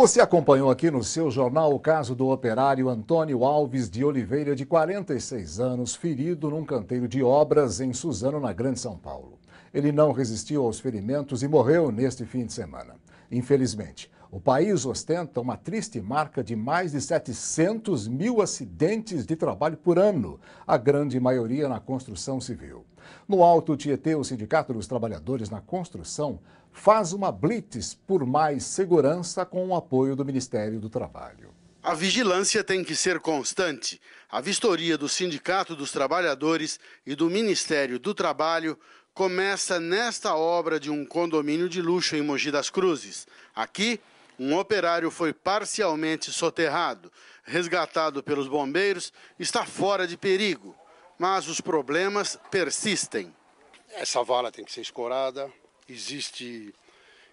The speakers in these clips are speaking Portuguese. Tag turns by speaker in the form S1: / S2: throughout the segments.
S1: Você acompanhou aqui no seu jornal o caso do operário Antônio Alves de Oliveira, de 46 anos, ferido num canteiro de obras em Suzano, na Grande São Paulo. Ele não resistiu aos ferimentos e morreu neste fim de semana infelizmente. O país ostenta uma triste marca de mais de 700 mil acidentes de trabalho por ano, a grande maioria na construção civil. No Alto Tietê, o Sindicato dos Trabalhadores na Construção faz uma blitz por mais segurança com o apoio do Ministério do Trabalho.
S2: A vigilância tem que ser constante. A vistoria do Sindicato dos Trabalhadores e do Ministério do Trabalho começa nesta obra de um condomínio de luxo em Mogi das Cruzes. Aqui, um operário foi parcialmente soterrado, resgatado pelos bombeiros, está fora de perigo, mas os problemas persistem. Essa vala tem que ser escorada, existe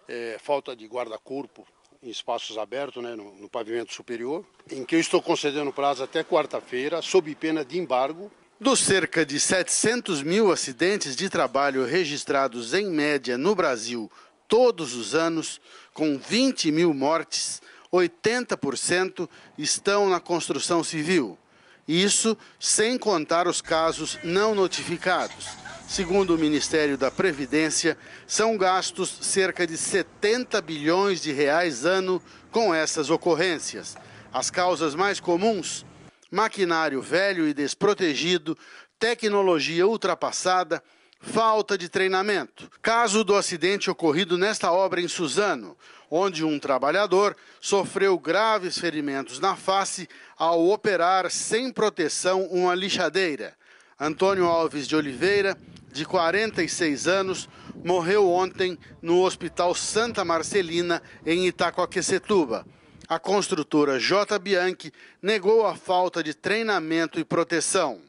S2: é, falta de guarda-corpo em espaços abertos, né, no, no pavimento superior, em que eu estou concedendo prazo até quarta-feira, sob pena de embargo, dos cerca de 700 mil acidentes de trabalho registrados em média no Brasil todos os anos, com 20 mil mortes, 80% estão na construção civil. Isso sem contar os casos não notificados. Segundo o Ministério da Previdência, são gastos cerca de 70 bilhões de reais ano com essas ocorrências. As causas mais comuns maquinário velho e desprotegido, tecnologia ultrapassada, falta de treinamento. Caso do acidente ocorrido nesta obra em Suzano, onde um trabalhador sofreu graves ferimentos na face ao operar sem proteção uma lixadeira. Antônio Alves de Oliveira, de 46 anos, morreu ontem no Hospital Santa Marcelina, em Itacoaquecetuba. A construtora J. Bianchi negou a falta de treinamento e proteção.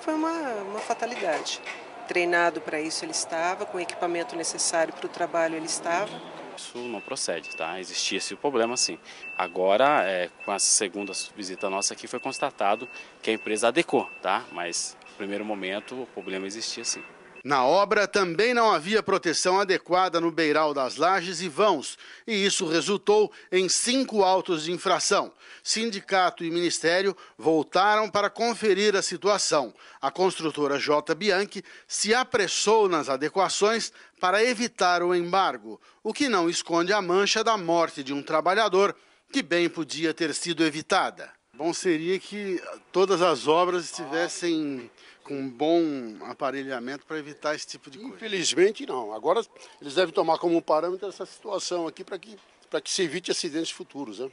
S2: Foi uma, uma fatalidade. Treinado para isso ele estava, com o equipamento necessário para o trabalho ele estava. Isso não procede, tá? Existia esse problema sim. Agora, é, com a segunda visita nossa aqui, foi constatado que a empresa adequou, tá? Mas, no primeiro momento, o problema existia sim. Na obra também não havia proteção adequada no beiral das lajes e vãos, e isso resultou em cinco autos de infração. Sindicato e Ministério voltaram para conferir a situação. A construtora J. Bianchi se apressou nas adequações para evitar o embargo, o que não esconde a mancha da morte de um trabalhador que bem podia ter sido evitada. Bom seria que todas as obras estivessem com um bom aparelhamento para evitar esse tipo de coisa. Infelizmente não. Agora eles devem tomar como parâmetro essa situação aqui para que, que se evite acidentes futuros. Né?